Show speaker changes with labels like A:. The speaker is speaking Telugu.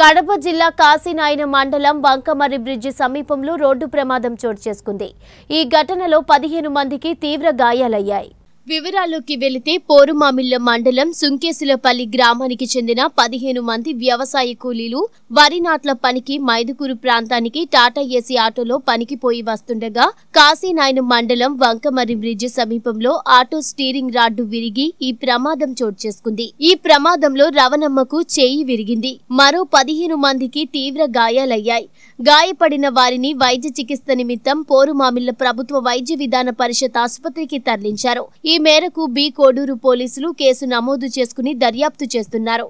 A: కడప జిల్లా కాశీనాయన మండలం వంకమర్రి బ్రిడ్జి సమీపంలో రోడ్డు ప్రమాదం చోటు చేసుకుంది ఈ ఘటనలో పదిహేను మందికి తీవ్ర గాయాలయ్యాయి వివరాల్లోకి వెళితే పోరుమామిళ్ల మండలం సుంకేసులపల్లి గ్రామానికి చెందిన పదిహేను మంది వ్యవసాయ కూలీలు వరి నాట్ల పనికి మైదుకూరు ప్రాంతానికి టాటా ఏసీ ఆటోలో పనికిపోయి వస్తుండగా కాశీనాయన మండలం వంకమర్రి బ్రిడ్జి సమీపంలో ఆటో స్టీరింగ్ రాడ్డు విరిగి ఈ ప్రమాదం చోటు చేసుకుంది ఈ ప్రమాదంలో రవణమ్మకు చేయి విరిగింది మరో పదిహేను మందికి తీవ్ర గాయాలయ్యాయి గాయపడిన వారిని వైద్య చికిత్స నిమిత్తం పోరుమామిళ్ల ప్రభుత్వ వైద్య విధాన పరిషత్ ఆసుపత్రికి తరలించారు ఈ ఈ మేరకు బి కోడూరు పోలీసులు కేసు నమోదు చేసుకుని దర్యాప్తు చేస్తున్నారు